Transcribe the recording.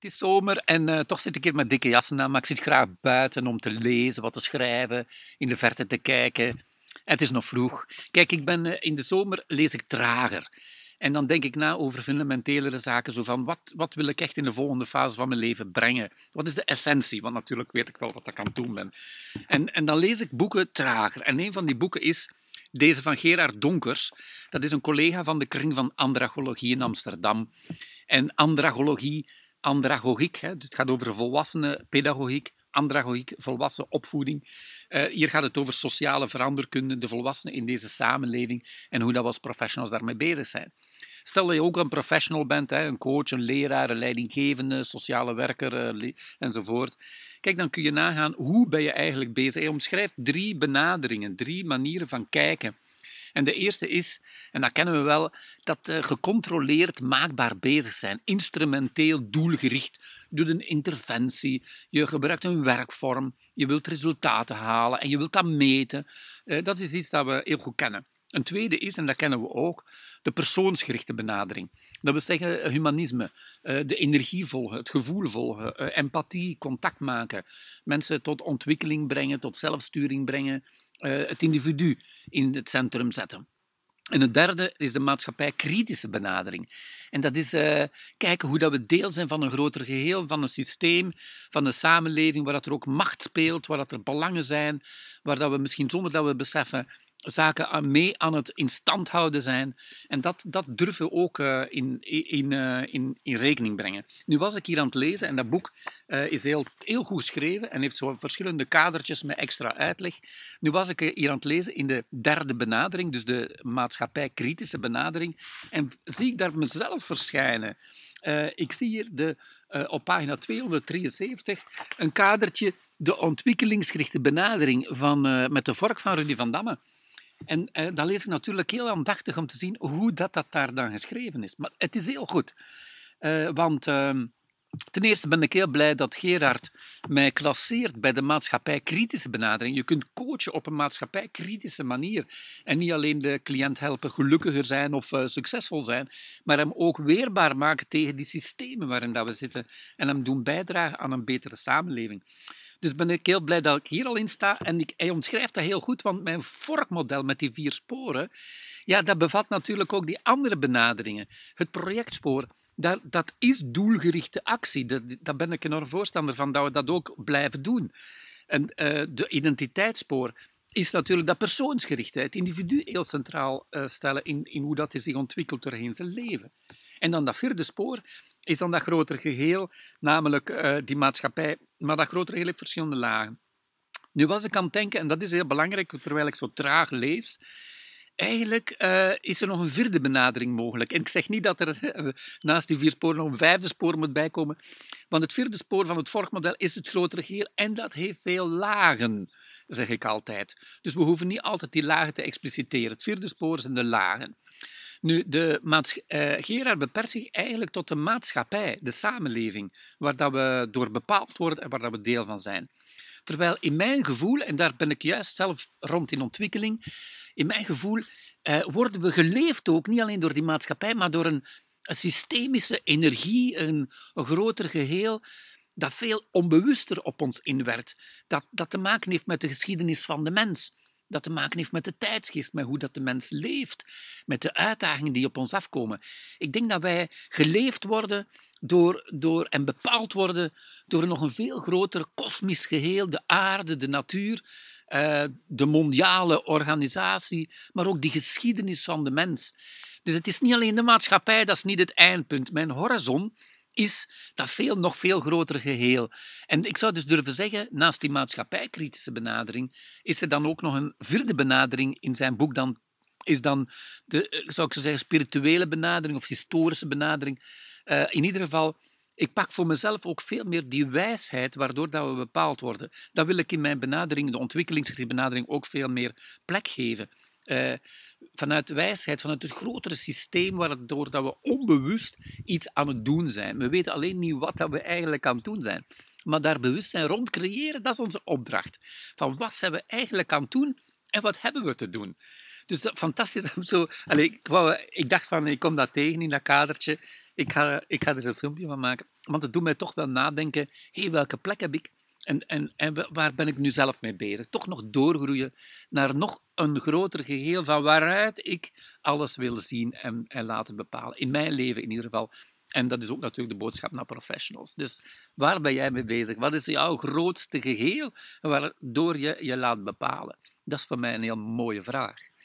Het is zomer en eh, toch zit ik hier met dikke jassen aan, maar ik zit graag buiten om te lezen, wat te schrijven, in de verte te kijken. het is nog vroeg. Kijk, ik ben, eh, in de zomer lees ik trager. En dan denk ik na over fundamentelere zaken, zo van wat, wat wil ik echt in de volgende fase van mijn leven brengen? Wat is de essentie? Want natuurlijk weet ik wel wat ik aan het doen ben. En, en dan lees ik boeken trager. En een van die boeken is deze van Gerard Donkers. Dat is een collega van de kring van andragologie in Amsterdam. En andragologie andragogiek. Hè. Dus het gaat over volwassenen pedagogiek, andragogiek, volwassen opvoeding. Eh, hier gaat het over sociale veranderkunde, de volwassenen in deze samenleving en hoe dat we als professionals daarmee bezig zijn. Stel dat je ook een professional bent, hè, een coach, een leraar, een leidinggevende, sociale werker eh, enzovoort. Kijk, dan kun je nagaan hoe ben je eigenlijk bezig. Je omschrijft drie benaderingen, drie manieren van kijken en de eerste is, en dat kennen we wel, dat eh, gecontroleerd maakbaar bezig zijn, instrumenteel doelgericht. doe doet een interventie, je gebruikt een werkvorm, je wilt resultaten halen en je wilt dat meten. Eh, dat is iets dat we heel goed kennen. Een tweede is, en dat kennen we ook, de persoonsgerichte benadering. Dat wil zeggen eh, humanisme, eh, de energie volgen, het gevoel volgen, eh, empathie, contact maken, mensen tot ontwikkeling brengen, tot zelfsturing brengen, het individu in het centrum zetten. En het derde is de maatschappij-kritische benadering. En dat is kijken hoe dat we deel zijn van een groter geheel, van een systeem, van een samenleving, waar dat er ook macht speelt, waar dat er belangen zijn, waar dat we misschien zonder dat we beseffen zaken mee aan het in stand houden zijn. En dat, dat durven we ook eh, in, in, eh, in, in rekening brengen. Nu was ik hier aan het lezen en dat boek eh, is heel, heel goed geschreven en heeft zo verschillende kadertjes met extra uitleg. Nu was ik hier aan het lezen in de derde benadering, dus de maatschappij-kritische benadering. En zie ik daar mezelf verschijnen. ik zie hier de, op pagina 273 een kadertje de ontwikkelingsgerichte benadering van, met de vork van Rudy van Damme. En eh, dan lees ik natuurlijk heel aandachtig om te zien hoe dat, dat daar dan geschreven is. Maar het is heel goed. Eh, want ehm, ten eerste ben ik heel blij dat Gerard mij klasseert bij de maatschappijkritische benadering. Je kunt coachen op een maatschappijkritische manier. En niet alleen de cliënt helpen gelukkiger zijn of eh, succesvol zijn, maar hem ook weerbaar maken tegen die systemen waarin dat we zitten. En hem doen bijdragen aan een betere samenleving. Dus ben ik heel blij dat ik hier al in sta. En ik, hij omschrijft dat heel goed, want mijn vorkmodel met die vier sporen, ja, dat bevat natuurlijk ook die andere benaderingen. Het projectspoor, dat, dat is doelgerichte actie. Daar ben ik enorm voorstander van, dat we dat ook blijven doen. En uh, de identiteitsspoor is natuurlijk dat persoonsgerichtheid, individu heel centraal eh, stellen in, in hoe dat hij zich ontwikkelt doorheen zijn leven. En dan dat vierde spoor, is dan dat grotere geheel, namelijk eh, die maatschappij. Maar dat grotere geheel heeft verschillende lagen. Nu was ik aan het denken, en dat is heel belangrijk terwijl ik zo traag lees, eigenlijk eh, is er nog een vierde benadering mogelijk. En ik zeg niet dat er eh, naast die vier sporen nog een vijfde spoor moet bijkomen, want het vierde spoor van het vorkmodel is het grotere geheel en dat heeft veel lagen, zeg ik altijd. Dus we hoeven niet altijd die lagen te expliciteren. Het vierde spoor zijn de lagen. Nu, de maatschappij eh, Gerard beperkt zich eigenlijk tot de maatschappij, de samenleving, waar dat we door bepaald worden en waar dat we deel van zijn. Terwijl in mijn gevoel, en daar ben ik juist zelf rond in ontwikkeling, in mijn gevoel eh, worden we geleefd ook, niet alleen door die maatschappij, maar door een, systemische energie, een, een groter geheel, dat veel onbewuster op ons inwerkt. Dat, dat te maken heeft met de geschiedenis van de mens dat te maken heeft met de tijdsgeest, met hoe dat de mens leeft, met de uitdagingen die op ons afkomen. Ik denk dat wij geleefd worden door, door en bepaald worden door nog een veel groter kosmisch geheel, de aarde, de natuur, eh, de mondiale organisatie, maar ook die geschiedenis van de mens. Dus het is niet alleen de maatschappij, dat is niet het eindpunt. Mijn horizon is dat veel, nog veel groter geheel. En ik zou dus durven zeggen, naast die maatschappijkritische benadering, is er dan ook nog een vierde benadering in zijn boek dan is dan de, eh, zou ik zo zeggen, spirituele benadering of historische benadering. Eh, in ieder geval, ik pak voor mezelf ook veel meer die wijsheid waardoor dat we bepaald worden. Dat wil ik in mijn benadering, de ontwikkelingsgerichte benadering, ook veel meer plek geven. Eh, vanuit wijsheid, vanuit het grotere systeem waardoor dat we onbewust iets aan het doen zijn. We weten alleen niet wat dat we eigenlijk aan het doen zijn. Maar daar bewustzijn rond creëren, dat is onze opdracht. Van wat zijn we eigenlijk aan het doen en wat hebben we te doen? Dus dat, fantastisch. Zo, allez, ik, wou, ik, dacht van, ik kom dat tegen in dat kadertje. Ik ga, ik ga er zo'n filmpje van maken. Want het doet mij toch wel nadenken. Hé, hey, welke plek heb ik en, en, en waar ben ik nu zelf mee bezig? Toch nog doorgroeien naar nog een groter geheel van waaruit ik alles wil zien en, en laten bepalen. In mijn leven in ieder geval. En dat is ook natuurlijk de boodschap naar professionals. Dus waar ben jij mee bezig? Wat is jouw grootste geheel waardoor je je laat bepalen? Dat is voor mij een heel mooie vraag.